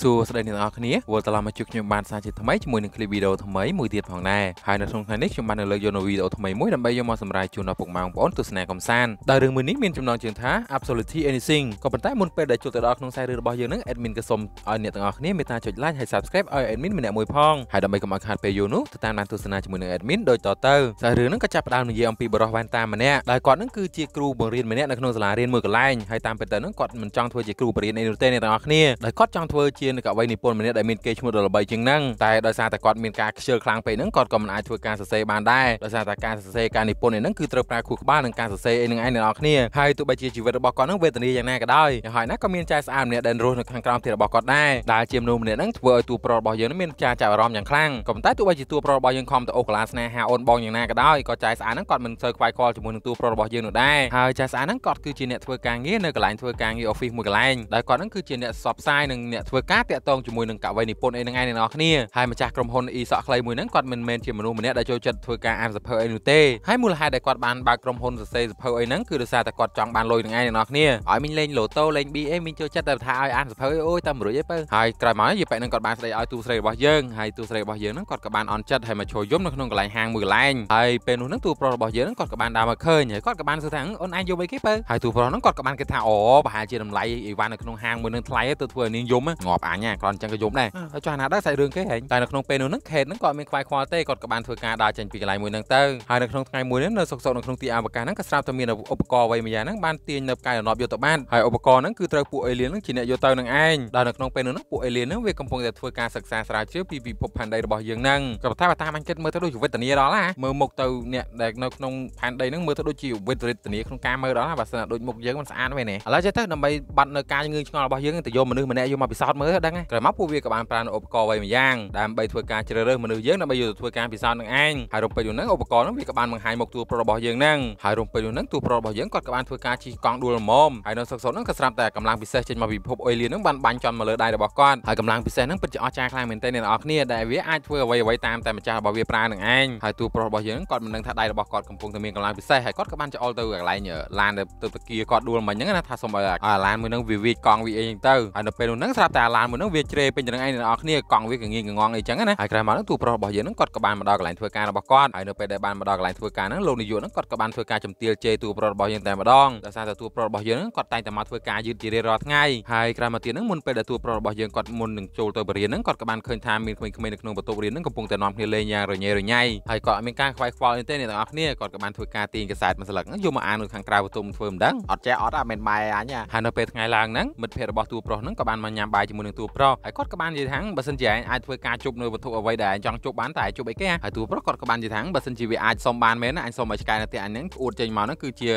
សួស្តីអ្នកនរគ្នាវល់ត្រឡប់មកជួបខ្ញុំបានសារជាថ្មីជាមួយនឹងឃ្លីបវីដេអូថ្មីមួយទៀតផងដែរហើយនៅក្នុងថ្ងៃនេះខ្ញុំបានលើកយកនូវវីដេអូថ្មីមួយដើម្បីយកមកសម្រាយជូនដល់ពុកម៉ែបងប្អូនទស្សនាកំសាន្តដោយរឿងមួយនេះមានចំណងជើងថា Absolutely Anything ក៏ប៉ុន្តែមុនពេលដែលចូលទៅដល់ក្នុងខ្សែរឿងរបស់យើងនឹង admin ក៏សូមឲ្យអ្នកទាំងអស់គ្នាមេត្តាចុច like ហើយ subscribe ឲ្យ admin ម្នាក់មួយផងហើយដើម្បីកុំឲ្យខាតពេលយូរនោះទៅតាមដានទស្សនាជាមួយនឹង admin ដូចតទៅខ្សែរឿងនឹងក៏ចាប់ផ្ដើមនិយាយអំពីបរិវ៉ានតាមម្នាក់ដែលគាត់នឹងគឺជាគ្រូបង្រៀនម្នាក់នៅក្នុងសាលារៀនមួយកន្លែងហើយតាមពិតទៅនឹងគាត់មិនចង់ធ្វើជាគ្រូបង្រៀនអីនោះទេអ្នកទាំងអស់គ្នាដែលគាត់ចង់ធ្វើជាជានៅកវីនិពន្ធម្នាក់ដែលមានគេឈ្មោះដ៏ល្បីជាងហ្នឹងតែដោយសារតែគាត់មានការខ្ជិលខ្លាំងពេកហ្នឹងគាត់ក៏មិនអាចធ្វើការសរសេរបានដែរដោយសារតែការសរសេរការនិពន្ធនេះហ្នឹងគឺត្រូវប្រើខួរក្បាលនិងការសរសេរអីនឹងឯងអ្នកនរគ្នាហើយទោះបីជាជីវិតរបស់គាត់ហ្នឹងវេទនាយ៉ាងណាក៏ដោយហើយណាក៏មានចែស្អាតម្នាក់ដែលរស់នៅខាងក្រោមផ្ទះរបស់គាត់ដែរដែលជាមនុស្សម្នាក់ហ្នឹងធ្វើឲ្យតួប្រុសរបស់យើងមានការចាប់អារម្មណ៍យ៉ាងខ្លាំងក៏ប៉ុន្តែទោះបីជាតួប្រុសរបស់យើងខំទៅអូកលាស្នេហាអូនបងយ៉ាងណាក៏ដោយក៏ចែស្អាតហ្នឹងគាត់មិនសូវខ្វាយខ្វល់ជាមួយនឹងតួប្រុសរបស់យើងនោះដែរហើយចែស្អាតហ្នឹងគាត់គឺជាអ្នកធ្វើការងារនៅកន្លែងធ្វើការងារ office មួយកន្លែងដែលគាត់ហ្នឹងគឺជាអ្នកសបផ្សាយនិងអ្នកធ្វើការតាក់ទងជាមួយនឹងកវីនិពន្ធអីហ្នឹងឯងអ្នកនរគ្នាហើយម្ចាស់ក្រុមហ៊ុនអ៊ីសក់ខ្លីមួយហ្នឹងគាត់មិនមែនជាមនុស្សម្នាក់ដែលចូលចិត្តធ្វើការអានសភៅអីនោះទេហើយមូលហេតុដែលគាត់បានបើកក្រុមហ៊ុនសរសេរសភៅអីហ្នឹងគឺដោយសារតែគាត់ចង់បានលុយហ្នឹងឯងអ្នកនរគ្នាឲ្យមីងលេងលូតូលេង BA មីងចូលចិត្តតែថាឲ្យអានសភៅអូយតាមរួចឯងបើហើយក្រោយមកយីប៉ែកហ្នឹងគាត់បានស្ដីឲ្យទូស្រីរបស់យើងហើយទូស្រីរបស់យើងហ្នឹងគាត់ក៏បានអន់ចិត្តហើយមកចូលយំនៅក្នុងកន្លែងហាងមួយកន្លែងហើយពេលនោះហ្នឹងទូប្រុសរបស់យើងហ្នឹងគាត់ក៏បានដើរមកឃើញហើយគាត់ក៏បានសួរថាអូនអាចយំអីគេបើហើយទូប្រុសហ្នឹងគាត់ក៏បានគិតថាអូប្រហែលជាតម្លៃអីវ៉ាន់នៅក្នុងហាងមួយនឹងថ្លៃទៅធ្វើឲ្យនាងយំងាប់រាប់អញណាគ្រាន់ចឹងក៏យប់ដែរហើយចុះអាណាដឹងសាច់រឿងគេហែងតែនៅក្នុងពេលនោះហ្នឹងខេតហ្នឹងគាត់មានខ្វាយខ្វល់ទេគាត់ក៏បានធ្វើការដើរចេញពីកន្លែងមួយហ្នឹងទៅហើយនៅក្នុងថ្ងៃមួយហ្នឹងនៅសុកសុកនៅក្នុងទីអវកាសហ្នឹងក៏ស្រាប់តែមានឧបករណ៍អ្វីមួយយ៉ាងហ្នឹងបានទាញនៅផ្កាយដណ្ដប់យកទៅបានហើយឧបករណ៍ហ្នឹងគឺត្រូវពួកអេលៀនហ្នឹងជាអ្នកយកទៅនឹងឯងដល់នៅក្នុងពេលនោះហ្នឹងពួកអេលៀនហ្នឹងវាកំពុងតែធ្វើការសិក្សាស្រាវជ្រាវពីពិភពផែនដីរបស់យើងហ្នឹងក៏ប៉ុន្តែបើតាមអញគិតមើលទៅដូចវេទនាដល់ណាមើលមុខទៅអ្នកដែលនៅក្នុងផែនដីហ្នឹងមើលទៅដូចជាវេទនាក្នុងការមើលដល់ណាបើសិនតែដូចមុខយើងមិនស្អាតមែនទេឥឡូវចេះទៅដើម្បីបាត់នៅការងឿងឆ្ងល់របស់យើងទៅយកមនុស្សម្នាក់យកមកពិសោធន៍មើលរើសដឹងក្រោយមកពួកវាក៏បានប្រើនៅឧបករណ៍អ្វីមួយយ៉ាងដើម្បីធ្វើការជ្រើសរើសមនុស្សយើងដើម្បីយកទៅធ្វើការពិសោធន៍នឹងឯងហើយរំពេចនោះនឹងឧបករណ៍នោះវាក៏បានបង្ហាញមកតួប្រុសរបស់យើងនឹងហើយរំពេចនោះនឹងតួប្រុសរបស់យើងគាត់ក៏បានធ្វើការជិះកង់ដួលល្មមហើយនៅសុកសុននឹងក៏ស្រាប់តែកម្លាំងពិសេសចេញមកពីពិភពអេលៀននឹងបានបាញ់ចំមកលើដៃរបស់គាត់ហើយកម្លាំងពិសេសនឹងពិតជាអស្ចារ្យខ្លាំងមែនទែនអ្នកនរគ្នាដែលវាអាចធ្វើអ្វីអ្វីតាមតែម្ចាស់របស់វាប្រើនឹងឯងហើយតួប្រុសរបស់យើងគាត់មិនដឹងថាដៃរបស់គាត់កំពុងតែមានកម្លាំងពិសេសហើយគាត់ក៏បានចោលទៅកន្លែងឡានទៅតាគីគាត់ដួលមិញហ្នឹងណាថាសុំឲ្យឡានមួយនឹងវាវាកង់វាអីហ្នឹងទៅហើយនៅពេលនោះនឹងស្រាប់តែឡាបានមួយហ្នឹងវាជ្រេពេញទៅនឹងឯងអ្នកនរគ្នាកង់វាកងៀងកងងអីចឹងណាហើយក្រោយមកហ្នឹងទូប្រុសរបស់យើងហ្នឹងគាត់ក៏បានមកដល់កន្លែងធ្វើការរបស់គាត់ហើយនៅពេលដែលបានមកដល់កន្លែងធ្វើការហ្នឹងលោកនាយកហ្នឹងគាត់ក៏បានធ្វើការជំទាវជេរទូប្រុសរបស់យើងតែម្ដងដោយសារតែទូប្រុសរបស់យើងហ្នឹងគាត់តែងតែមកធ្វើការយឺតជារៀងរាល់ថ្ងៃហើយក្រោយមកទៀតហ្នឹងមុនពេលដែលទូប្រុសរបស់យើងគាត់មុននឹងចូលទៅបរិញ្ញាហ្នឹងគាត់ក៏បានឃើញថាមានក្មេងៗនៅក្នុងបន្ទប់រៀនហ្នឹងកំពុងតែនាំគ្នាលេងយ៉ាងរញ៉េរញ៉ៃហើយគាត់អត់មានការខ្វាយខ្វល់អីទេអ្នកទាំងអស់គ្នាគាត់ក៏បានធ្វើការទាញកសែតមួយស្លឹកហ្នឹងយកមកអាននៅខាងក្រៅបន្ទប់ធ្វើមិនដឹងអត់ចេះអត់អាមិនម៉ែអញហើយនៅពេលថ្ងៃឡើងហ្នឹងមិត្តភក្តិរបស់ទូប្រុសហ្នឹងក៏បានមកញ៉ាំបាយជាមួយជាមួយនឹងតួប្រុសហើយគាត់ក៏បាននិយាយថាបើសិនជាឯងអាចធ្វើការជប់នៅវត្ថុអ្វីដែលឯងចង់ជប់បានតែជប់អីគេហើយតួប្រុសគាត់ក៏បាននិយាយថាបើសិនជាវាអាចសុំបានមែនណាអញសុំឲ្យឆ្កែនៅទីអញហ្នឹងអួតចេញមកហ្នឹងគឺជា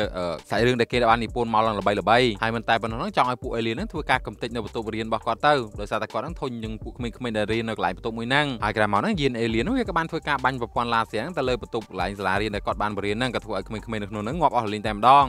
សាច់រឿងដែលគេបាននិពន្ធមកឡើងល្បីល្បីហើយមិនតែប៉ុណ្ណោះហ្នឹងចង់ឲ្យពួកអេលៀនហ្នឹងធ្វើការកំទេចនៅបន្ទប់រៀនរបស់គាត់ទៅដោយសារតែគាត់ហ្នឹងធុញនឹងពួកក្មេងៗដែលរៀននៅកន្លែងបន្ទប់មួយហ្នឹងហើយក្រោយមកហ្នឹងយានអេលៀនហ្នឹងវាក៏បានធ្វើការបាញ់ប្រព័ន្ធឡាសៀងទៅលើបន្ទប់កន្លែងសាលារៀនដែលគាត់បានបរៀនហ្នឹងក៏ធ្វើឲ្យក្មេងៗនៅក្នុងហ្នឹងងាប់អស់រលីងតែម្ដង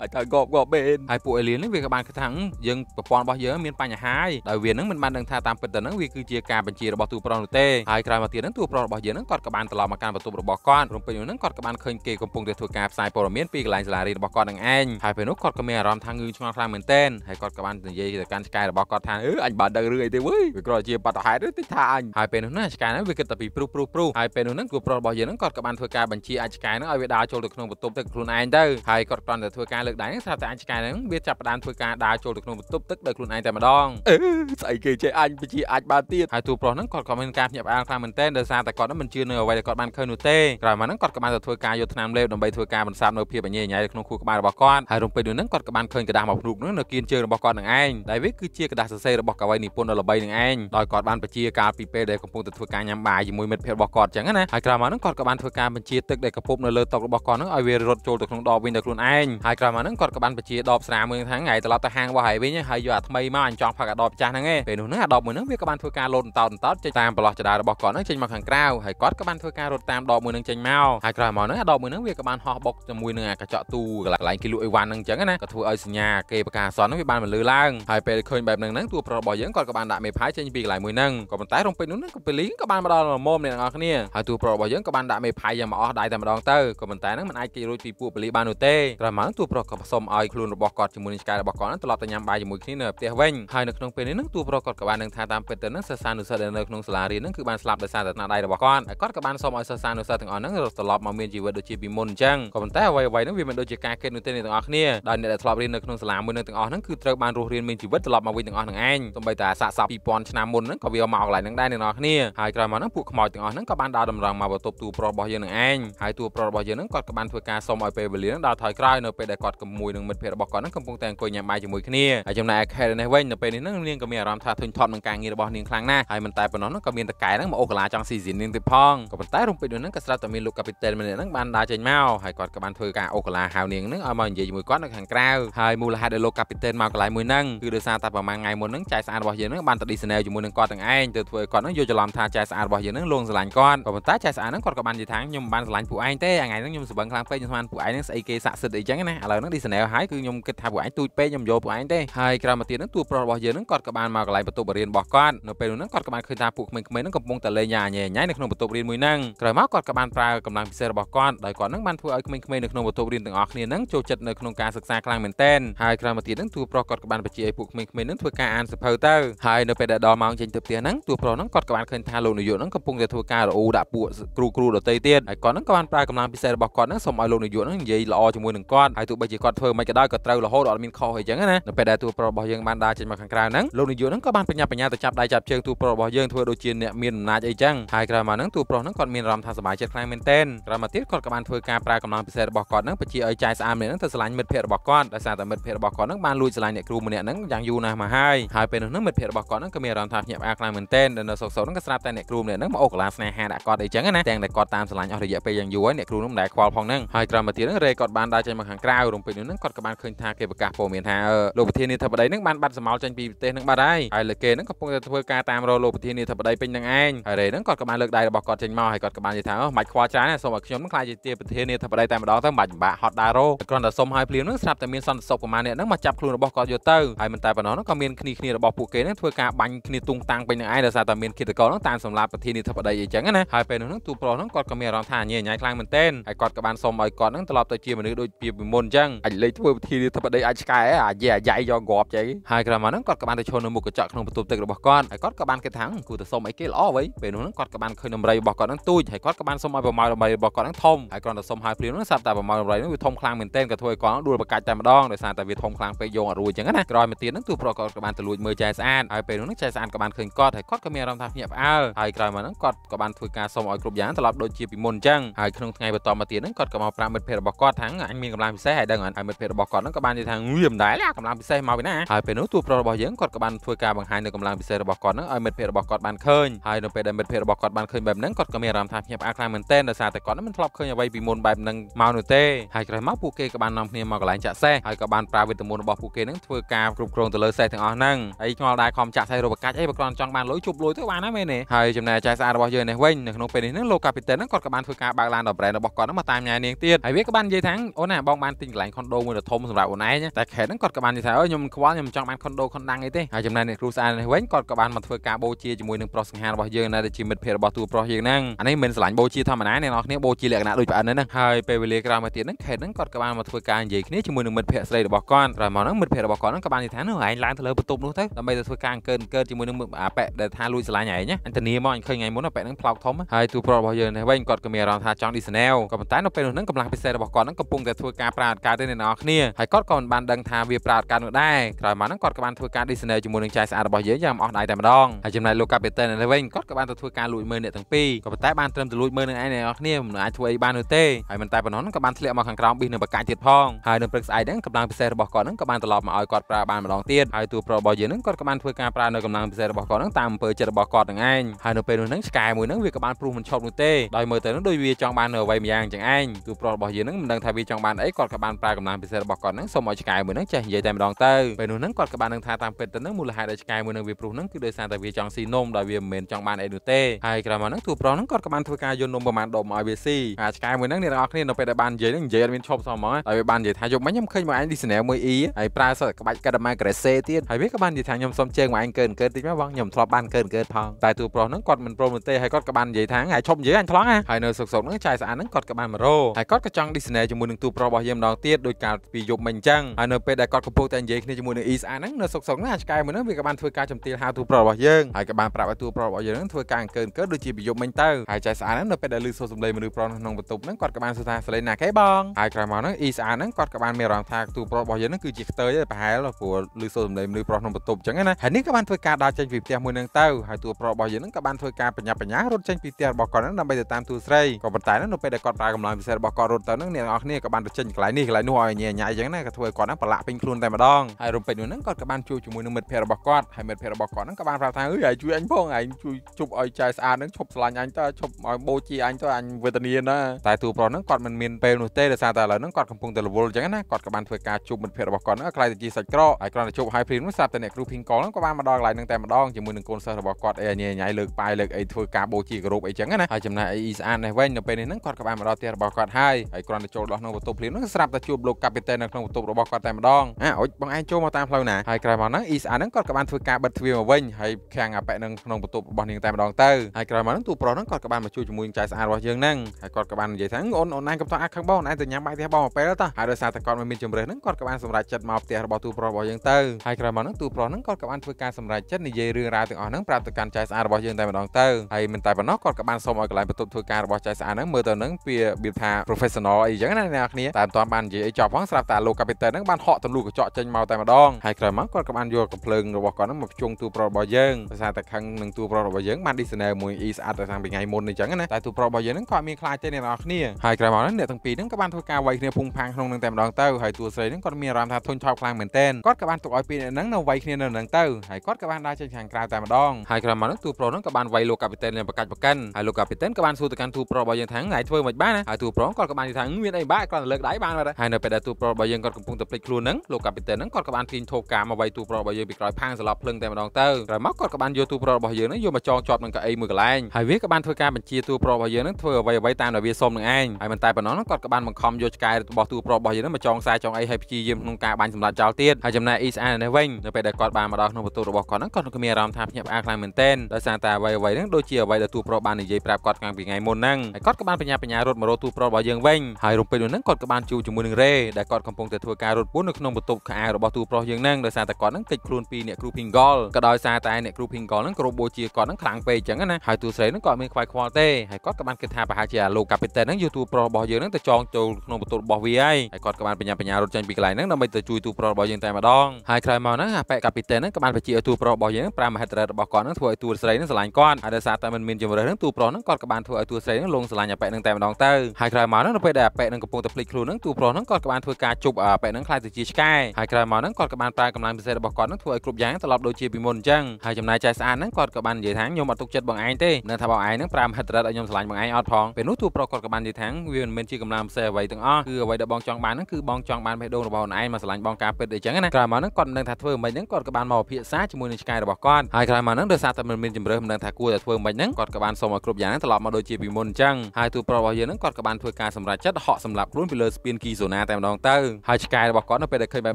អាចថាងាប់ងាប់មែនហើយពួកអេលៀនហ្នឹងវាក៏បានគិតថាយើងប្រព័ន្ធរបស់យើងមានបញ្ហាហើយដោយវានឹងមិនបានដឹងថាតាមពិតទៅនឹងវាគឺជាការបញ្ជារបស់ទូប្រុសនោះទេហើយក្រោយមកទៀតនឹងទូប្រុសរបស់យើងនឹងគាត់ក៏បានត្រឡប់មកកាន់បន្ទប់របស់គាត់រំពេញនោះនឹងគាត់ក៏បានឃើញគេកំពុងតែធ្វើការផ្សាយព័ត៌មានពីកន្លែងសាលារៀនរបស់គាត់នឹងឯងហើយពេលនោះគាត់ក៏មានអារម្មណ៍ថាងឿងឆ្ងល់ខ្លាំងមែនទែនហើយគាត់ក៏បាននិយាយទៅកាន់ឆ្កែរបស់គាត់ថាអឺអញបានដឹងរឿងអីទេវើយវាគ្រាន់ជាបាត់ហេតុទេថាអញហើយពេលនោះណាឆ្កែហ្នឹងវាគិតតែពីព្រុសព្រុសព្រុសហើយពេលនោះហ្នឹងគូប្រុសរបស់យើងហ្នឹងគាត់ក៏បានធ្វើការបញ្ជាអាចឆ្កែហ្នឹងឲ្យវាដើរចូលទៅក្នុងបន្ទប់ទឹកខ្លួនឯងទៅហើយគាត់គ្រាន់តែធ្វើការលើកដៃហ្នឹងស្រាប់តែអាចឆ្កែហ្នឹងវាចាប់ផ្ដើមធ្វើការដើរចូលទៅក្នុងបន្ទប់ទឹកដោយខ្លួនឯងតែម្ដងអឺស្អីគេចេះអញបជាអាចបានទៀតហើយទូប្រុសហ្នឹងគាត់ក៏មានការភ្ញាក់ផ្អើលខ្លាំងមែនទែនដោយសារតែគាត់ហ្នឹងមិនជឿនៅអ្វីដែលគាត់បានឃើញនោះទេក្រោយមកហ្នឹងគាត់ក៏បានទៅធ្វើការយកថ្នាំលេបដើម្បីធ្វើការបន្សាបនៅភាពអញញ៉ៃក្នុងខួរក្បាលរបស់គាត់ហើយរំពេចនោះហ្នឹងគាត់ក៏បានឃើញกระดาษមកភ្នូកនោះនៅគៀនជើងរបស់គាត់នឹងឯងដែលវាគឺជាกระดาษសរសេររបស់កវីនិពន្ធដ៏ល្បីនឹងឯងដោយគាត់បានបញ្ជាការពីពេលដែលកំពុងទៅធ្វើការញ៉ាំបាយជាមួយមិត្តភ័ក្តិរបស់គាត់អញ្ចឹងណាហើយក្រោយមកហ្នឹងគាត់ក៏បានធ្វើការបញ្ជាទឹកដែលកពុបនៅលើតុរបស់គាត់ហ្នឹងឲ្យវារត់ចូលទៅក្នុងដបវិញដោយខ្លួនឯងហើយក្រោយមកហ្នឹងគាត់ក៏បានបញ្ជាដបស្រាមួយថ្ងៃត្រឡប់ទៅហាងរបស់ហើយវិញហើយយកអាថ្មីមកអញ្ចង់ផឹកអាដបចាស់ហ្នឹងហ្នឹងឯងពេលនោះហ្នឹងអាដបមួយហ្នឹងវាក៏បានធ្វើការលោតតោតតោចេញតាមប្រឡោះចដារបស់គាត់ហ្នឹងចេញមកខាងក្រៅហើយគាត់ក៏បានធ្វើការរត់តាមដបមួយហ្នឹងចេញមកហើយក្រោយមកហ្នឹងអាដបមួយហ្នឹងវាក៏បានហោះបុកជាមួយនឹងអាកញ្ចក់ទូកន្លែងគេលក់អីវ៉ាន់ហ្នឹងអញ្ចឹងណាក៏ធ្វើឲ្យសញ្ញាគេប្រកាសអសន្នហ្នឹងវាបានមកលើឡើងហើយពេលឃើញបែបហ្នឹងហ្នឹងតួប្រុសរបស់យើងគាត់ក៏បានដាក់មេផាយចេញពីកន្លែងមួយហ្នឹងក៏ប៉ុន្តែរំពេចនោះហ្នឹងក៏ពេលលីងក៏បានមកដល់មុំអ្នកទាំងអស់គ្នាហើយតួប្រុសរបស់យើងក៏បានដាក់មេផាយយ៉ាងមកអស់ដៃតែម្ដងទៅក៏ប៉ុន្តែហ្នឹងมันអាចគេរួចពីពួកបលីបាននោះទេក្រោយមកតួប្រុសក៏សុំឲ្យខ្លួនរបស់គាត់ជាមួយនឹងឆ្កែរបស់គាត់ហ្នឹងត្រឡប់ទៅញ៉ាំបាយជាមួយគ្នានៅផ្ទះវិញហើយនៅក្នុងពេលនេះហ្នឹងទោះប្រគាត់ក៏បាននឹងថាតាមពិតទៅនឹងសិស្សានុសិស្សដែលនៅក្នុងសាលារៀននឹងគឺបានស្លាប់ដោយសារតែស្នាដៃរបស់គាត់ហើយគាត់ក៏បានសូមឲ្យសិស្សានុសិស្សទាំងអស់នឹងត្រឡប់មកមានជីវិតដូចជាពីមុនអញ្ចឹងក៏ប៉ុន្តែអ្វីអ្វីនឹងវាមិនដូចជាការគិតនោះទេអ្នកទាំងអស់គ្នាដោយអ្នកដែលធ្លាប់រៀននៅក្នុងសាលាមួយនឹងទាំងអស់នឹងគឺត្រូវបានរស់រៀនមានជីវិតត្រឡប់មកវិញទាំងអស់នឹងឯងទោះបីតែសាកសព2000ឆ្នាំមុននឹងក៏វាមកកន្លែងនឹងដែរអ្នកទាំងអស់គ្នាហើយក្រោយមកនឹងពួកខ្មោចទាំងអស់នឹងក៏បានដើរតម្រង់មកបន្ទប់ទូប្រុសរបស់យើងនឹងឯងហើយទូប្រុសរបស់យើងនឹងគាត់ក៏បានធ្វើការសូមឲ្យពេលវេលានឹងដល់ថយក្រោយនៅពេលដែលគាត់ជាមួយនឹងមិត្តភក្តិរបស់គាត់នឹងកំពុងតែអង្គុយញ៉ាំបាយជាមួយគ្នាហើយចំណែកឯខេតនេះវិញនៅពេលនេះនឹងនាងក៏មានអារម្មណ៍ថាធុញថប់នឹងការងាររបស់នាងខ្លាំងណាស់ហើយមិនតែប៉ុណ្ណោះនោះក៏មានតកែហ្នឹងមកអូកាឡាចង់ស៊ីស៊ីនាងទៀតផងក៏ប៉ុន្តែរំពេចនោះហ្នឹងក៏ស្រាប់តែមានលោកកាពីតែនម្នាក់ហ្នឹងបានដើរចេញមកហើយគាត់ក៏បានធ្វើការអូកាឡាហៅនាងហ្នឹងឲ្យមកនិយាយជាមួយគាត់នៅខាងក្រៅហើយមូលហេតុដែលលោកកាពីតែនមកកន្លែងមួយហ្នឹងគឺដោយសារតែប្រហែលថ្ងៃមុនហ្នឹងចែកស្អាតរបស់យើងហ្នឹងបានទៅឌីសណែលជាមួយនឹងគាត់ទាំងឯងទៅធ្វើឲ្យគាត់ហ្នឹងយល់ច្រឡំថាចែកស្អាតរបស់យើងហ្នឹងលងស្រឡាញ់គាត់ក៏ប៉ុន្តែចែកស្អាតហ្នឹងគាត់ក៏បាននិយាយថាខ្ញុំមិនបានស្រឡាញ់ពួកឯងទេថ្ងៃហ្នឹងខ្ញុំសង្វឹងខ្លាំងពេកខ្ញុំស្មានពួកឯងហ្នឹងស្អីគេស័ក្តិសិទ្ធអីចឹងណាឥឡូវហ្នឹងឌីសណែលហើយគឺខ្ញុំគិតថាពួកឯងទូចពេកខ្ញុំយកពួកឯងទេហើយក្រោយមកទៀតហ្នឹងតួប្រុសរបស់យើងហ្នឹងគាត់ក៏បានមកកន្លែងបន្ទប់បរៀនរបស់គាត់នៅពេលនោះហ្នឹងគាត់ក៏បានឃើញថាពួកក្មេងៗហ្នឹងកំពុងតែលេងញ៉ាញ៉េញ៉ៃនៅក្នុងបន្ទប់រៀនមួយហ្នឹងក្រោយមកគាត់ក៏បានប្រើកម្លាំងពិសេសរបស់គាត់ដោយគាត់ហ្នឹងបានធ្វើឲ្យក្មេងៗនៅក្នុងបន្ទប់រៀនទាំងអស់គ្នាហ្នឹងចូលចិត្តនៅក្នុងការសិក្សាខ្លាំងមែនទែនហើយក្រោយមកទៀតហ្នឹងតួប្រុសគាត់ក៏បានបញ្ជាឲ្យពួកក្មេងៗហ្នឹងធ្វើការអានសៀវភៅទៅហើយនៅពេលដែលដល់ម៉ោងចេញទៅផ្ទះហ្នឹងតួប្រុសហ្នឹងគាត់ក៏បានឃើញថាលោកនាយកហ្នឹងកំពុងតែធ្វើការរអ៊ូដាក់ពួកគ្រូគ្រូដទៃទៀតហើយគាត់ហ្នឹងក៏បានប្រើកម្លាំងពិសេសរបស់គាត់ហ្នឹងសូមឲ្យលោកនាយកហ្នឹងនិយាយល្អជាមួយនឹងគាត់ហើយទោះបីជាគាត់ធ្វើមិនក៏ដោយក៏ត្រូវរហូតអត់មានខុសអីចឹងណានៅពេលដែលតួប្រុសរបស់យើងបានដើរចេញមកខាងក្រៅហ្នឹងលោកនាយកយុហ្នឹងក៏បានបញ្ញាបញ្ញាទៅចាប់ដៃចាប់ជើងទូប្រុសរបស់យើងធ្វើដូចជាអ្នកមានអំណាចអីចឹងហើយក្រោយមកហ្នឹងទូប្រុសហ្នឹងគាត់មានអារម្មណ៍ថាសប្បាយចិត្តខ្លាំងមែនទែនក្រោយមកទៀតគាត់ក៏បានធ្វើការប្រើកម្លាំងពិសេសរបស់គាត់ហ្នឹងបញ្ជាឲ្យចាយស្អាមម្នាក់ហ្នឹងទៅឆ្លាញ់មិត្តភ័ក្តិរបស់គាត់ដោយសារតែមិត្តភ័ក្តិរបស់គាត់ហ្នឹងបានលួចឆ្លាញ់អ្នកគ្រូម្នាក់ហ្នឹងយ៉ាងយូរណាស់មកហើយហើយពេលនោះហ្នឹងមិត្តភ័ក្តិរបស់គាត់ហ្នឹងក៏មានអារម្មណ៍ថាភ្ញាក់ផ្អើលខ្លាំងមែនទែននៅសោកសោកហ្នឹងក៏ស្រាប់តែអ្នកគ្រូម្នាក់ហ្នឹងមកអូកលាស្នេហាដាក់គាត់អីចឹងណាទាំងតែគាត់តាមឆ្លាញ់អស់រយៈពេលយ៉ាងយូរហើយអ្នកគ្រូនោះមិនដែលខ្វល់ផងហ្នឹងហើយក្រោយមកទៀតហ្នឹងរេគាត់បានដើរចេញមកខាងក្រៅរំពេចនោះហ្នឹងគាត់ក៏បានឃើញថាគេប្រកាសព័ត៌មានថាលោកប្រធានាធិបតីហ្នឹងបានបាត់សមោលចេញពីប្រទេសហ្នឹងបាត់ដែរហើយលើគេហ្នឹងកំពុងតែធ្វើការតាមរកលោកប្រធានាធិបតីពេញនឹងឯងហើយរេហ្នឹងគាត់ក៏បានលើកដៃរបស់គាត់ចេញមកហើយគាត់ក៏បាននិយាយថាអូមិនខ្វល់ច្រើនទេសូមឲ្យខ្ញុំនឹងខ្លាចជាទាប្រធានាធិបតីតែម្ដងទៅមិនបាក់ហត់ដែររោគ្រាន់តែសូមឲ្យភ្លាមហ្នឹងស្រាប់តែមានសន្តិសុខប្រមាណអ្នកហ្នឹងមកចាប់ខ្លួនរបស់គាត់យកទៅហើយមិនតែប៉ុណ្ណោះហ្នឹងក៏មានគ្នាគ្នារបស់ពួកគេហ្នឹងធ្វើការបាញ់គ្នាទុងតាំងពេញនឹងឯងដោយសារតែមានគិតកោហ្នឹងតាមសម្លាប់ប្រធានាធិបតីអីចឹងណាហើយពេលនោះហ្នឹងទូប្រុសហ្នឹងគាត់ក៏មានអារម្មណ៍ថាញ៉ែញ៉ៃខ្លាំងមែនទែនហើយគាត់ក៏បានសូមឲ្យគាត់ហ្នឹងត្រឡប់ទៅជាមនុស្សដូចពីមុនចឹងអាចលេខធ្វើប្រធានាធិបតីអាចឆ្កែអាចយាយអាយ៉ៃយកងាប់ចេះហើយក្រោយមកហ្នឹងគាត់ក៏បានទៅឈរនៅមុខកញ្ចក់ក្នុងបន្ទប់ទឹករបស់គាត់ហើយគាត់ក៏បានគិតថាគួរតែសុំអីគេល្អវ៉ៃពេលនោះគាត់ក៏បានឃើញដំរីរបស់គាត់នឹងទូចហើយគាត់ក៏បានសុំឲ្យប្រម៉ៅដំរីរបស់គាត់នឹងធំហើយគាត់ទៅសុំឲ្យព្រាមនឹងសាប់តែប្រម៉ៅដំរីនឹងវាធំខ្លាំងមែនទែនក៏ធ្វើឲ្យគាត់ដួលប្រកាច់តែម្ដងដោយសារតែវាធំខ្លាំងពេកយងអត់រួចអញ្ចឹងណាក្រោយមកទៀតនឹងទូប្រកគាត់ក៏បានទៅលួចមើលចែស្អាតហើយពេលនោះនឹងចែស្អាតក៏បានឃើញគាត់ហើយគាត់ក៏មានអារម្មណ៍ថាភ្ញាក់ផ្អើលហើយក្រោយមកនឹងគាត់ក៏បានធ្វើការសុំឲ្យគ្រប់យ៉ាងត្រឡប់ដូចជាពីមុនអញ្ចឹងហើយក្នុងថ្ងៃបន្តមកទៀតនឹងគាត់ក៏មកប្រាប់មិត្តភ័ក្តិរបស់គាត់ថាអញមានកម្លាំងពិសេសហើយដឹងហើយមិត្តភ័ក្តិរបស់គាត់នឹងក៏បាននិយាយថាងឿមិនដែរកម្លាំងពិសេសមកពីណាហើយពេលនោះទូប្ររបស់យើងគាត់ក៏បានធ្វើការបង្ហាញនៅកម្លាំងពិសេសរបស់គាត់ហ្នឹងឲ្យមិត្តភ័ក្តិរបស់គាត់បានឃើញហើយនៅពេលដែលមិត្តភ័ក្តិរបស់គាត់បានឃើញបែបហ្នឹងគាត់ក៏មានអារម្មណ៍ថាភ្ញាក់ផ្អើលខ្លាំងមែនទែនដោយសារតែគាត់មិនធ្លាប់ឃើញអ្វីពីមុនបែបហ្នឹងមកនោះទេហើយក្រោយមកពួកគេក៏បាននាំគ្នាមកកន្លែងចាក់សេះហើយក៏បានប្រើវេទមន្តរបស់ពួកគេហ្នឹងធ្វើការគ្រប់គ្រងទៅលើសេះទាំងអស់ហ្នឹងហើយឆ្ងល់ដែរខំចាក់សេះរូបកាច់អីបើគ្រាន់ចង់បានលុយជប់លុយទៅបានណាមែនទេហើយចំណែកចៃស្អាតរបស់យើងនេះវិញនៅក្នុងពេលនេះហ្នឹងលោកកាពីតេនហ្នឹងគាត់ក៏បានធ្វើការបើកឡានដល់ប្រែរបស់គាត់ហ្នឹងមកតាមញ៉ែនាងទៀតហើយវាក៏បាននិយាយថាអូនណាបងបានទិញកន្លែងខុនដូមួយដ៏ធំសម្រាប់អូនឯងតែខេតហ្នឹងគាត់ក៏បាននិយាយថាអូខ្ញុំមិនខ្វល់ខ្ញុំចង់បានខុនដូខុនដាំងអីទេហើយចំណណែអ្នកគ្រូស្អាតនេះវិញគាត់ក៏បានមកធ្វើការបូជាជាមួយនឹងប្រុសសង្ហារបស់យើងណែដែលជាមិត្តភក្តិរបស់តួប្រុសយើងហ្នឹងអានេះមិនស្រឡាញ់បូជាធម្មតាអ្នកនរគ្នាបូជាលក្ខណៈដូចប្អិនហ្នឹងហើយពេលវេលាក្រោយមកទៀតហ្នឹងខេតហ្នឹងគាត់ក៏បានមកធ្វើការនិយាយគ្នាជាមួយនឹងមិត្តភក្តិស្រីរបស់គាត់ក្រោយមកហ្នឹងមិត្តភក្តិរបស់គាត់ហ្នឹងក៏បាននិយាយថានោះឯងឡើងទៅលើបន្ទប់នោះទៅដើម្បីទៅធ្វើការអង្គើនកើជាមួយនឹងអាប៉ែដែលថាលួចស្រឡាញ់ឯងអញធានាមកអញឃើញថ្ងៃមុនអាប៉ែហ្នឹងផ្លោកធំហើយទូប្រុសរបស់យើងនេះវិញគាត់ក៏មានអារម្មណ៍ថាចង់ឌីសណែលក៏ប៉ុន្តែនៅពេលនោះហ្នឹងកម្លាំងពិសេសរបស់គាត់ហ្នឹងកំពុងតែធ្វើការប្រាអត់ការទៅអ្នកនរគ្នាហើយគាត់ក៏មិនបានដឹងថាវាប្រាអត់ការនោះដែរក្រោយមកហ្នឹងគាត់ក៏បានធ្វើការឌីសណែលជាមួយនឹងចាយស្អាតរបស់យើងយ៉ាងមិនអស់ដៃតែម្ដងហើយចំណែកលោកកាពីតែននៅវិញគាត់ក៏បានទៅធ្វើការលួចមើលអ្នកទាំងពីរក៏ប៉ុន្តែបានត្រឹមតែលួចមើលនឹងឯងអ្នកនរគ្នាមិនអាចធ្វើអីបាននោះទេហើយមិនតែប៉ុណ្ណោះក៏បានធ្លាក់មកខាងក្រោមប៊ីសនៅបកាច់ទៀតផងហើយនៅព្រឹកស្អែកហ្នឹងកម្លាំងពិសេសរបស់គាត់ហ្នឹងក៏បានត្រឡប់មកឲ្យគាត់ប្រើបានម្ដងទៀតហើយតួប្រុសរបស់យើងហ្នឹងគាត់ក៏បានធ្វើការប្រើនៅកម្លាំងពិសេសរបស់គាត់ហ្នឹងតាមអំពើចិត្តរបស់គាត់នឹងឯងហើយនៅពេលនោះហ្នឹងឆ្កែមួយហ្នឹងវាក៏បានព្រុសមិនឈប់នោះទេដោយមើលទៅនឹងដូចវាចង់បាននៅអ្វីម្យ៉ាងចឹងឯងគឺប្រុសរបស់យើងហ្នឹងមិនដឹងថាវាចង់បានអីគាត់ក៏បានប្រើកម្លាំងពិសេសរបស់គាត់ហ្នឹងសូមឲ្យឆ្កែមួយហ្នឹងចេះនិយាយតែម្ដងទៅពេលនោះហ្នឹងគាត់ក៏បាននឹងថាតាមពិតទៅនឹងមូលហេតុហេតុដែលឆ្កែមួយនឹងវាព្រុសហ្នឹងគឺដោយសារតែវាចង់ស៊ីនំដោយវាមិនមែនចង់បានអីនោះទេហើយក្រោយមកហ្នឹងតួប្រុសហ្នឹងគាត់ក៏បានធ្វើការយកនំប្រមាណដុំឲ្យវាស៊ីអាឆ្កែមួយហ្នឹងអ្នកនរគ្នានៅពេលដែលបាននិយាយហ្នឹងនិយាយអត់មានឈប់សោះហ្មងហើយវាបាននិយាយថាយកមិញខ្ញុំឃើញមកអញ dictionary មួយ E ហើយប្រើសក្បាច់កាត់ម៉ាក្រេសេទៀតហើយវាក៏បាននិយាយថាខ្ញុំសុំជើងមកអញកើនកើនតិចមកបងខ្ញុំធ្លាប់បានកើនកើនផងតែតួប្រុសហ្នឹងគាត់មិនព្រមទេហើយគាត់ក៏បាននិយាយថាថ្ងៃឈប់និយាយអញថ្លង់ហើយនៅសុកសុកហ្នឹងចាយស្អាតហ្នឹងគាត់ក៏បានមករោហើយគាត់ក៏ចង់ dictionary ជាមួយនឹងតួប្រុសរបស់យើងម្ដងទៀតដោយការពីយប់មិញអញ្ចឹងហើយនៅពេលដែលគាត់កំពុងតែនិយាយគ្នាជាមួយនឹង E ស្អាតហ្នឹងនៅសុកសុកហ្នឹងអាឆ្កែមួយហ្នឹងវាក៏បានធ្វើការជំទាវហៅទូប្រុសរបស់យើងហើយក៏បានប្រាប់ឲ្យទូប្រុសរបស់យើងនឹងធ្វើការអង្គើអង្គើដូចជាប្រយុទ្ធមិញទៅហើយចៃស្អាតហ្នឹងនៅពេលដែលឮសូរសំឡេងមនុស្សប្រុសក្នុងបន្ទប់ហ្នឹងគាត់ក៏បានសួរថាសលេងណាគេបងហើយក្រោយមកហ្នឹងអ៊ីស្អាតហ្នឹងគាត់ក៏បានមានអារម្មណ៍ថាទូប្រុសរបស់យើងហ្នឹងគឺជាខ្ទើយហើយប្រហែលព្រោះឮសូរសំឡេងមនុស្សប្រុសក្នុងបន្ទប់អញ្ចឹងណាហើយនេះក៏បានធ្វើការដើរចេញពីផ្ទះមួយហ្នឹងទៅហើយទូប្រុសរបស់យើងហ្នឹងក៏បានធ្វើការប្រញាប់ប្រញាល់រត់ចេញពីផ្ទះរបស់គាត់ហ្នឹងដើម្បីទៅតាមទូស្រីក៏ប៉ុន្តែហ្នឹងនៅពេលដែលគាត់ប្រើកម្លាំងពិសេសរបស់គាត់រត់ទៅហ្នឹងអ្នកនរគ្នាក៏បានទៅចេញកន្លែងនេះកន្លែងនោះឲ្យញ៉ែញ៉ៃអញ្ចឹងណាក៏ធ្វើឲ្យគាត់ហ្នឹងប្រឡាក់ពេញខ្លួនតែម្ដងហើយរំពេចនោះហ្នឹងគាត់ក៏បានជួបជាមួយនឹងមិត្តភ័ក្ដិរបស់របស់គាត់ហើយមិត្តភ័ក្តិរបស់គាត់ហ្នឹងក៏បាន ប្រាប់ថាអើយជួយអញផងឯងជួយជប់ឲ្យចែស្អាតហ្នឹងឈប់ស្រឡាញ់អញទៅឈប់ឲ្យបូជាអញទៅអញវេទនាណាតែទូប្រុសហ្នឹងគាត់មិនមានពេលនោះទេដោយសារតែឥឡូវហ្នឹងគាត់កំពុងតែរវល់អញ្ចឹងណាគាត់ក៏បានធ្វើការជប់មិត្តភ័ក្តិរបស់គាត់ហ្នឹងខ្លាយទៅជាសាច់ក្រកហើយគ្រាន់តែជប់ហើយព្រីមនោះស្រាប់តែអ្នកគ្រូភីងកលហ្នឹងក៏បានមកដល់កន្លែងហ្នឹងតែម្ដងជាមួយនឹងកូនសិស្សរបស់គាត់អីញ៉ៃញ៉ៃលើកប៉ាយលើកអីធ្វើការបូជាគោរពអីចឹងណាហើយចំណែកអីស្អាតនេះវិញនៅពេលនេះហ្នឹងគាត់ក៏បានមកដល់ផ្ទះរបស់គាត់ហើយហើយគ្រាន់តែចូលដល់ក្នុងបន្ទប់ភ្លាមហ្នឹងស្រាប់តែជួបលោកកាពីតេននៅក្នុងបន្ទប់របស់គាត់តែម្ដងអាអុចបងឯងចូលមកតាមផ្លូវណាហើយក្រោយមកហ្នឹងអ៊ីស្អាតហ្នឹងគាត់ក៏បានធ្វើការបិទទ្វារមកវិញហើយខាំងអាប៉ែនឹងក្នុងបន្ទប់របស់នាងតែម្ដងទៅហើយក្រោយមកហ្នឹងទូប្រុសហ្នឹងគាត់ក៏បានមកជួយជាមួយនឹងចៅស្អាតរបស់យើងហ្នឹងហើយគាត់ក៏បាននិយាយថាអូនអូនឯងកំតោះអាចខាងបងឯងទៅញ៉ាំបាយផ្ទះបងមកពេលតោះហើយដោយសារតែគាត់មិនមានជំរឿសហ្នឹងគាត់ក៏បានសម្រេចចិត្តមកផ្ទះរបស់ទូប្រុសរបស់យើងទៅហើយក្រោយមកហ្នឹងទូប្រុសហ្នឹងគាត់ក៏បានធ្វើការសម្រេចចិត្តនិយាយរឿងរ៉ាវទាំងអស់ហ្នឹងប្រាប់ទៅកាន់ចៅស្អាតរបស់យើងតែម្ដងទៅហើយមិនតែប៉ុណ្ណោះគាត់ក៏បានសុំឲ្យកន្លែងបន្ទប់ធ្វើការរបស់ចៅស្អាតហ្នឹងមើលទៅហ្នឹងវារបៀបថា professional អីចឹងណាអ្នកគ្នាតែមិនទាន់បាននិយាយអីចប់ផងស្រាប់តែលោក Captain ហ្នឹងបានហក់ទលូកញ្ចក់ចេញមកតែម្ដងហើយក្រោយមកគាត់ក៏បានយកកំភ្លើងងរបស់គាត់ហ្នឹងមកភ្ជុងទូប្រុសរបស់យើងភាសាតែខឹងនឹងទូប្រុសរបស់យើងបាន designer មួយ e ស្អាតតែតាំងពីថ្ងៃមុនអញ្ចឹងណាតែទូប្រុសរបស់យើងហ្នឹងក៏អត់មានខ្លាចទេអ្នកនរគ្នាហើយក្រោយមកហ្នឹងអ្នកទាំងពីរហ្នឹងក៏បានធ្វើការវាយគ្នាភុងផាំងក្នុងនឹងតែម្ដងទៅហើយទូស្រីហ្នឹងគាត់មានអារម្មណ៍ថាធុញថប់ខ្លាំងមែនទែនគាត់ក៏បានទុកឲ្យពីរអ្នកហ្នឹងនៅវាយគ្នានៅនឹងទៅហើយគាត់ក៏បានដើរចេញខាងក្រៅតែម្ដងហើយក្រោយមកហ្នឹងទូប្រុសហ្នឹងក៏បានវាយលោកកាពីតែនបកាច់បកិនហើយលោកកាពីតែនក៏បានសួរទៅកាន់ទូប្រុសរបស់យើងថាថ្ងៃធ្វើមិនបានណាហើយទូប្រុសគាត់ក៏បាននិយាយថាមានអីបាក់គាត់លើកដៃបានហើយនៅពេលដែលទូប្រុសរបស់យើងគាត់កំពុងតែភ្លេចខ្លួនហ្នឹងលោកកាពីតែនហ្នឹងគាត់ក៏បានទាញធូបការមកវាយទូប្រុសរបស់យើងពីក្រោយផាងសន្លប់ភ្លឹងតែម្ដងទៅក្រោយមកគាត់ក៏បានយកទូប្ររបស់យើងនឹងយកមកចងជាប់នឹងកៅអីមួយកន្លែងហើយវាក៏បានធ្វើការបញ្ជាទូប្ររបស់យើងនឹងធ្វើអ្វីអ្វីតាមដែលវាសុំនឹងឯងហើយមិនតែប៉ុណ្ណោះគាត់ក៏បានបង្ខំយកឆ្កែរបស់ទូប្ររបស់យើងនឹងមកចងខ្សែចងអីឲ្យព្យាយាមក្នុងការបាញ់សម្លាប់ចោលទៀតហើយចំណែកអ៊ីស្អានេះវិញនៅពេលដែលគាត់បានមកដល់ក្នុងបន្ទប់របស់គាត់ហ្នឹងគាត់ក៏មានអារម្មណ៍ថាភ្ញាក់ផ្អើលខ្លាំងមែនទែនដោយសារតែអ្វីអ្វីហ្នឹងដូចជាអ្វីដែលទូប្របាននិយាយប្រាប់គាត់ខាងពីថ្ងៃមុនហ្នឹងហើយគាត់ក៏បានបញ្ញាបញ្ញារត់មករកទូប្ររបស់យើងវិញហើយរំពេចនោះហ្នឹងគាត់ក៏បានជួបជាមួយនឹងរ៉េដែលគាត់កំពុងតែធ្វើការរត់ពួននៅក្នុងបន្ទប់ខាងរបស់ទូប្រុសយើងហ្នឹងដោយសារតែគាត់ហ្នឹងគេចខ្លួនពីអ្នកគ្រូ Pingol ក៏ដោយសារតែអ្នកគ្រូ Pingol ហ្នឹងគ្រប់បូជាគាត់ហ្នឹងខ្លាំងពេកអញ្ចឹងណាហើយទូស្រីហ្នឹងគាត់មានខ្វាយខ្វល់ទេហើយគាត់ក៏បានគិតថាប្រហែលជាលោកកាពីតេនហ្នឹងយកទូប្រុសរបស់យើងហ្នឹងទៅចងចូលក្នុងបន្ទប់របស់វាហើយហើយគាត់ក៏បានបញ្ញាបញ្ញារត់ចេញពីកន្លែងហ្នឹងដើម្បីទៅជួយទូប្រុសរបស់យើងតែម្ដងហើយក្រោយមកហ្នឹងអាប៉ែកាពីតេនហ្នឹងក៏បានបញ្ជាឲ្យទូប្រុសរបស់យើងហ្នឹងប្រាមហេតុរដ្ឋរបស់គាត់ហ្នឹងធ្វើឲ្យទូស្រីហ្នឹងស្រឡាញ់គាត់ហើយដោយសារតែមិនមានជំរឿនហ្នឹងទូប្រុសហ្នឹងគាត់ក៏បានធ្វើឲ្យទូស្រីហ្នឹងលងស្រឡាញ់អាប៉ែហ្នឹងតែម្ដងទៅហើយក្រោយមកហ្នឹងនៅពេលដែលអាប៉ែហ្នឹងកំពុងតែភ្លេចខ្លួនហ្នឹងទូប្រុសហ្នឹងគាត់ក៏បានធ្វើការជប់អាប៉ែហ្នឹងខ្លាយទៅជាឆ្កែហើយក្រោយមកហ្នឹងគាត់ក៏បានប្រើកម្លាំងពិសេសរបស់គាត់ហ្នឹងធ្វើឲ្យគ្រប់គ្រប់យ៉ាងត្រឡប់ដូចជាពីមុនអញ្ចឹងហើយចំណាយចាយស្អាតហ្នឹងគាត់ក៏បាននិយាយថាខ្ញុំអត់ទុកចិត្តបងឯងទេនៅថាបងឯងហ្នឹងប្រាំហិតរិតឲ្យខ្ញុំឆ្លាញ់បងឯងអត់ផងពេលនោះទូប្រុសគាត់ក៏បាននិយាយថាវាមិនមែនជាកម្លាំងពិសេសអ្វីទាំងអស់គឺអ្វីដែលបងចង់បានហ្នឹងគឺបងចង់បានបេះដូងរបស់ខ្លួនឯងមកឆ្លាញ់បងការពិតអីចឹងណាក្រោយមកហ្នឹងគាត់មិនដឹងថាធ្វើមិនហ្នឹងគាត់ក៏បានមកពិភាក្សាជាមួយនឹងឆ្កែរបស់គាត់ហើយក្រោយមកហ្នឹងដោយសារតែមិនមានជំរឿនមិនដឹងថាគួរតែធ្វើមិនហ្នឹងគាត់ក៏បានសុំឲ្យគ្រប់យ៉ាងហ្នឹងត្រឡប់មកដូចជាពីមុនអញ្ចឹងហើយទូប្រុសរបស់យើងហ្នឹងគាត់ក៏បានធ្វើការសម្រេចចិត្តហក់សម្លាប់ខ្លួនពីលើស្ពានគីសូណាតែម្ដងទៅហើយឆ្កែរបស់គាត់នៅពេលដែលឃើញបែប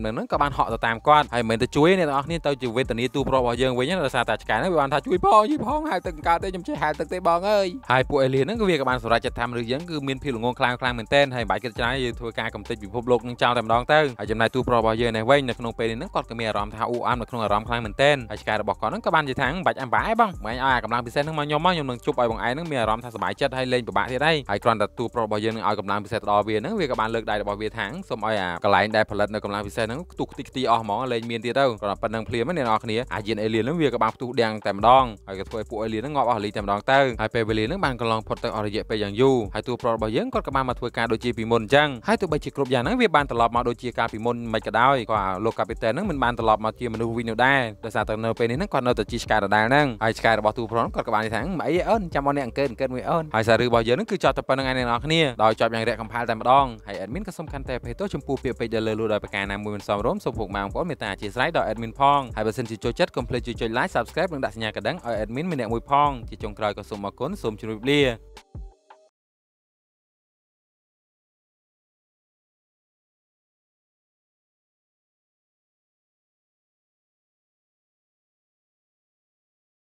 ហ្នឹងក៏បានហក់ទៅតាមគាត់ហើយមិនមែនទៅជួយអ្នកទាំងអស់គ្នាទៅទៅជាវេទនាទូប្រុសរបស់យើងវិញដោយសារតែឆ្កែហ្នឹងវាបានថាជួយផងយីផងហៅទឹកកើតទេខ្ញុំចេះហៅទឹកទេបងអើយហើយពួកអេលៀនហ្នឹងគឺវាក៏បានសម្រេចចិត្តថាមនុស្សយើងគឺមានភាពល្ងងខ្លាំងខ្លាំងមែនទែនហើយបាច់គិតច្រើនយើងធ្វើការកំទេចពិភពលោកនឹងចោលតែម្ដងទៅហើយចំណាយទូប្រុសរបស់យើងនេះវិញនៅក្នុងពេលនេះហ្នឹងគាត់ក៏មានអារម្មណ៍ថាអ៊ូអាមនៅក្នុងអារម្មណ៍ខ្លាំងមែនទែនហើយឆ្កែរបស់គាត់ហ្នឹងក៏បាននិយាយថាបាច់អំបាយបងមិនឲ្យកម្លាំងពិសេសហ្នឹងមកខ្ញុំមកខ្ញុំនឹងជប់ឲ្យបងឯងហ្នឹងមានអារម្មណ៍ថាសប្បាយចិត្តហើយលេងពិបាកទៀតហើយហើយគ្រាន់តែទូប្រុសរបស់យើងនឹងឲ្យកម្លាំងពិសេសទៅដល់វាហ្នឹងវាក៏បានលើកដៃរបស់វាថាសូមឲ្យកន្លែងដែលផលិតនៅកម្លាំងពិសេសហ្នឹងទូខ្ទេចខ្ទីអស់ហ្មងលេងមានទៀតទៅគ្រាន់តែប៉ុណ្្នឹងភ្លាមណាអ្នកនរគ្នាអាយានអេលៀននឹងវាក៏បានផ្ទុះដាំងតែម្ដងហើយក៏ធ្វើឲ្យពួកអេលៀននឹងងាប់អស់លីតែម្ដងទៅហើយពេលវេលានឹងបានកន្លងផុតទៅអស់រយៈពេលយ៉ាងយូរហើយតួប្រុសរបស់យើងគាត់ក៏បានមកធ្វើការដូចជាពីមុនអញ្ចឹងហើយទោះបីជាគ្រប់យ៉ាងហ្នឹងវាបានត្រឡប់មកដូចជាការពីមុនមិនក៏ដោយក៏លោកកាពីតែនហ្នឹងមិនបានត្រឡប់មកជាមនុស្សវិញនោះដែរដោយសារតែនៅពេលនេះហ្នឹងគាត់នៅតែជាឆ្កែដដែលហ្នឹងហើយឆ្កែរបស់ទូប្រុសគាត់ក៏បាននិយាយថាអីអូនចាំមកអ្នកអង្គើអង្គើមួយអូនហើយសាររឿងរបស់យើងហ្នឹងគឺចប់តែប៉ុណ្្នឹងឯអ្នកនរគ្នាដោយចប់យ៉ាងរាក់កំផែលតែម្ដងហើយ admin ក៏សំខាន់តែប្រហែលទៅចំពោះពាក្យពេចន៍ដែលលើលួដោយប្រការណាមួយមិនសមរម្យសូមពុកម៉ែបងប្អូនមេត្តាអធិស្ឋានដល់ admin ផងហើយបើសិនជាចូលចិត្តកុំភ្លេចជួយចុច like Subscribe និងដាក់សញ្ញាកណ្ដឹងឲ្យ admin មានអ្នកមួយផងជាចុងក្រោយក៏សូមអរគុណសូមជម្រាបលា